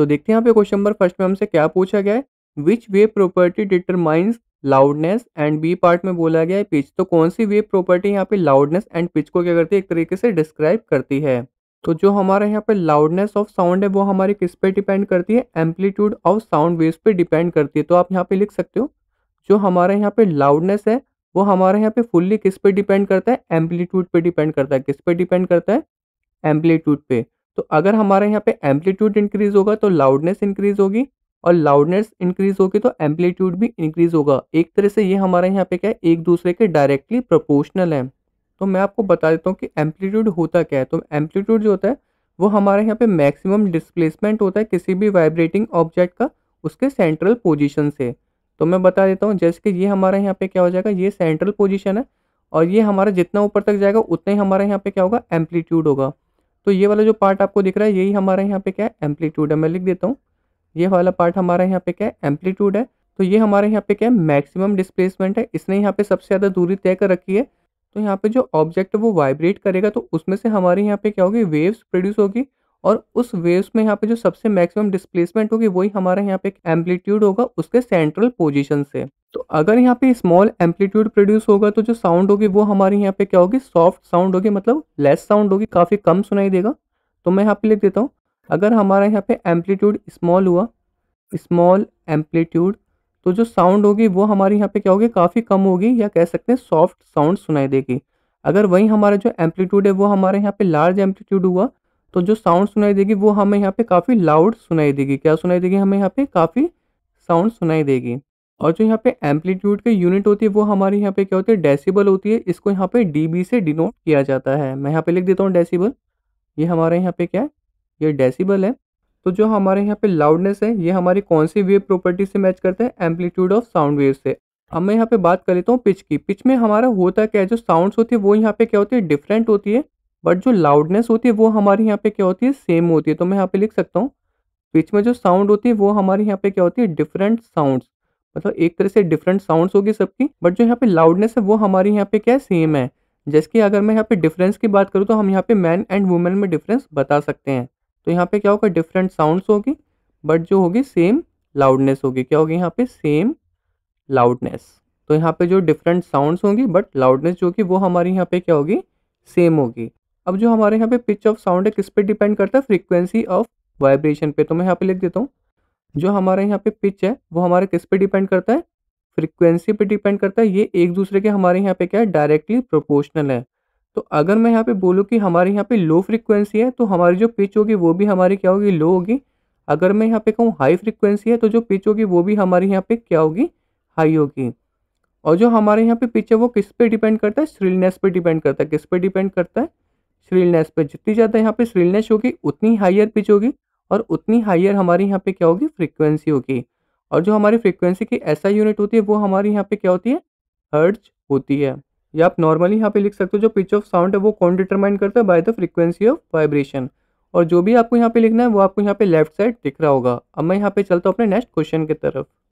तो देखते हैं यहाँ पे क्वेश्चन नंबर फर्स्ट में हमसे क्या पूछा गया है which way property determines loudness and B part में बोला गया है पिच तो कौन सी वे प्रॉपर्टी यहाँ पे लाउडनेस एंड पिच को क्या करती है एक तरीके से डिस्क्राइब करती है तो जो हमारे यहाँ पे लाउडनेस ऑफ साउंड है वो हमारी किस पे डिपेंड करती है एम्पलीट्यूड ऑफ साउंड वेव्स पे डिपेंड करती है तो आप यहाँ पे लिख सकते हो जो हमारे यहाँ पे लाउडनेस है वो हमारे यहाँ पे फुल्ली किस पे डिपेंड करता है एम्पलीट्यूड पे डिपेंड करता है किस पे डिपेंड करता है एम्पलीट्यूड पे तो अगर हमारे यहाँ पे एम्पलीट्यूड इंक्रीज होगा तो लाउडनेस इंक्रीज होगी और लाउडनेस इंक्रीज होगी तो एम्पलीट्यूड भी इंक्रीज होगा एक तरह से ये हमारे यहाँ पे क्या है एक दूसरे के डायरेक्टली प्रोपोर्शनल है तो मैं आपको बता देता हूँ कि एम्पलीट्यूड होता क्या है तो एम्पलीट्यूड जो होता है वो हमारे यहाँ पे मैक्सिमम डिस्प्लेसमेंट होता है किसी भी वाइब्रेटिंग ऑब्जेक्ट का उसके सेंट्रल पोजिशन से तो मैं बता देता हूँ जैसे कि ये हमारे यहाँ पे क्या हो जाएगा ये सेंट्रल पोजिशन है और ये हमारा जितना ऊपर तक जाएगा उतना ही हमारे यहाँ पे क्या होगा एम्पलीट्यूड होगा तो ये वाला जो पार्ट आपको दिख रहा है यही हमारा यहाँ पे क्या है एम्पलीट्यूड है मैं लिख देता हूँ ये वाला पार्ट हमारा यहाँ पे क्या है एम्पलीट्यूड है तो ये हमारे यहाँ पे क्या है मैक्सिमम डिस्प्लेसमेंट है इसने यहाँ पे सबसे ज़्यादा दूरी तय कर रखी है तो यहाँ पे जो ऑब्जेक्ट है वो वाइब्रेट करेगा तो उसमें से हमारे यहाँ पे क्या होगी वेव्स प्रोड्यूस होगी और उस वेव्स में यहाँ पे जो सबसे मैक्सिमम डिस्प्लेसमेंट होगी वही हमारे यहाँ पे एम्पलीट्यूड होगा उसके सेंट्रल पोजीशन से तो अगर यहाँ पे स्मॉल एम्पलीट्यूड प्रोड्यूस होगा तो जो साउंड होगी वो हमारे यहाँ पे क्या होगी सॉफ्ट साउंड होगी मतलब लेस साउंड होगी काफ़ी कम सुनाई देगा तो मैं यहाँ पे लिख देता हूँ अगर हमारा यहाँ पे एम्पलीट्यूड स्मॉल हुआ स्मॉल एम्पलीट्यूड तो जो साउंड होगी वो हमारे यहाँ पे क्या होगी काफ़ी कम होगी या कह सकते हैं सॉफ्ट साउंड सुनाई देगी अगर वही हमारा जो एम्पलीट्यूड है वो हमारे यहाँ पे लार्ज एम्पलीट्यूड हुआ तो जो साउंड सुनाई देगी वो हमें यहाँ पे काफ़ी लाउड सुनाई देगी क्या सुनाई देगी हमें यहाँ पे काफ़ी साउंड सुनाई देगी और जो यहाँ पे एम्पलीट्यूड के यूनिट होती है वो हमारे यहाँ पे क्या होती है डेसीबल होती है इसको यहाँ पे डी से डिनोट किया जाता है मैं यहाँ पे लिख देता हूँ डेसीबल ये हमारे यहाँ पे क्या है ये डेसीबल है तो जो हमारे यहाँ पे लाउडनेस है ये हमारी कौन सी वेव प्रॉपर्टी से मैच करते हैं एम्पलीट्यूड ऑफ साउंड वेव से अब मैं यहाँ पे बात कर लेता हूँ पिच की पिच में हमारा होता क्या है जो साउंड्स होती है वो यहाँ पे क्या होती है डिफरेंट होती है बट जो लाउडनेस होती है वो हमारे यहाँ पे क्या होती है सेम होती है तो मैं यहाँ पे लिख सकता हूँ पिच में जो साउंड होती है वो हमारे यहाँ पे क्या होती है डिफरेंट साउंड्स मतलब एक तरह से डिफरेंट साउंड्स होगी सबकी बट जो यहाँ पे लाउडनेस है वो हमारे यहाँ पे क्या है सेम है जैसे कि अगर मैं यहाँ पे डिफरेंस की बात करूँ तो हम यहाँ पे मैन एंड वुमेन में डिफरेंस बता सकते हैं तो यहाँ पे क्या होगा डिफरेंट साउंड्स होगी बट जो होगी सेम लाउडनेस होगी क्या होगी यहाँ पे सेम लाउडनेस तो यहाँ पे जो डिफरेंट साउंड्स होंगी बट लाउडनेस जो होगी वो हमारे यहाँ पे क्या होगी सेम होगी अब जो हमारे यहाँ पे पिच ऑफ साउंड है किस पे डिपेंड करता है फ्रीक्वेंसी ऑफ वाइब्रेशन पे तो मैं यहाँ पे लिख देता हूँ जो हमारे यहाँ पे पिच है वो हमारे किस पे डिपेंड करता है फ्रीक्वेंसी पे डिपेंड करता है ये एक दूसरे के हमारे यहाँ पे क्या है डायरेक्टली प्रोपोर्शनल है तो अगर मैं यहाँ पे बोलूँ कि हमारे यहाँ पे लो फ्रिक्वेंसी है तो हमारी जो पिच होगी वो भी हमारी क्या होगी लो होगी अगर मैं यहाँ पे कहूँ हाई फ्रिक्वेंसी है तो जो पिच होगी वो भी हमारे यहाँ पे क्या होगी हाई होगी और जो हमारे यहाँ पे पिच है वो किस पे डिपेंड करता है श्रिलनेस पे डिपेंड करता है किस पे डिपेंड करता है श्रीलनेस पे जितनी ज़्यादा यहाँ पे श्रीलनेस होगी उतनी हाइयर पिच होगी और उतनी हाइयर हमारी यहाँ पे क्या होगी फ्रीक्वेंसी होगी और जो हमारी फ्रीक्वेंसी की ऐसा यूनिट होती है वो हमारी यहाँ पे क्या होती है हर्ज होती है या आप नॉर्मली यहाँ पे लिख सकते हो जो पिच ऑफ साउंड है वो कौन डिटरमाइन करता है by the frequency of vibration और जो भी आपको यहाँ पे लिखना है वो आपको यहाँ पे लेफ्ट साइड दिख रहा होगा अब मैं यहाँ पे चलता हूँ अपने नेक्स्ट क्वेश्चन की तरफ